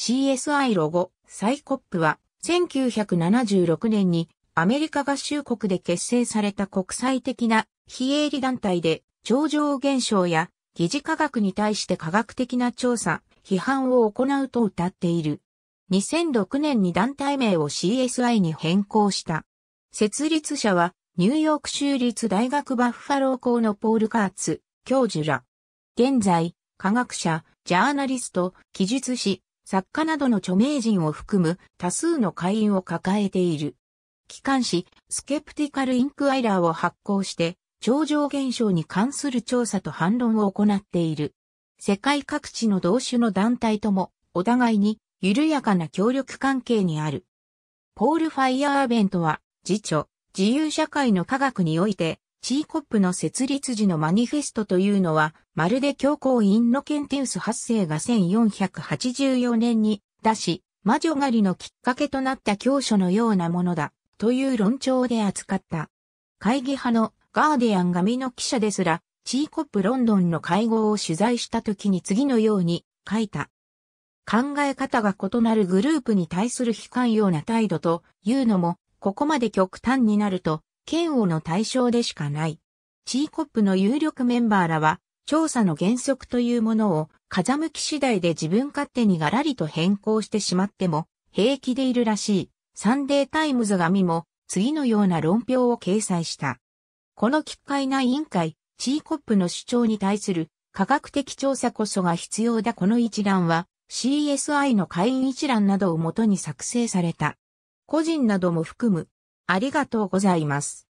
CSI ロゴ、サイコップは、1976年にアメリカ合衆国で結成された国際的な非営利団体で、超常現象や疑似科学に対して科学的な調査、批判を行うと謳っている。2006年に団体名を CSI に変更した。設立者はニューヨーク州立大学バッファロー校のポール・カーツ教授ら。現在、科学者、ジャーナリスト、記述士。作家などの著名人を含む多数の会員を抱えている。機関紙、スケプティカル・インクアイラーを発行して、超常現象に関する調査と反論を行っている。世界各地の同種の団体とも、お互いに緩やかな協力関係にある。ポール・ファイヤーベントは、自著、自由社会の科学において、チーコップの設立時のマニフェストというのは、まるで教皇インノケンティウス8世が1484年に出し、魔女狩りのきっかけとなった教書のようなものだ、という論調で扱った。会議派のガーディアン紙の記者ですら、チーコップロンドンの会合を取材した時に次のように書いた。考え方が異なるグループに対する非寛容な態度というのも、ここまで極端になると、嫌悪の対象でしかない。チーコップの有力メンバーらは、調査の原則というものを風向き次第で自分勝手にガラリと変更してしまっても平気でいるらしい。サンデータイムズ紙も次のような論評を掲載した。この奇怪な委員会、チーコップの主張に対する科学的調査こそが必要だこの一覧は CSI の会員一覧などをもとに作成された。個人なども含むありがとうございます。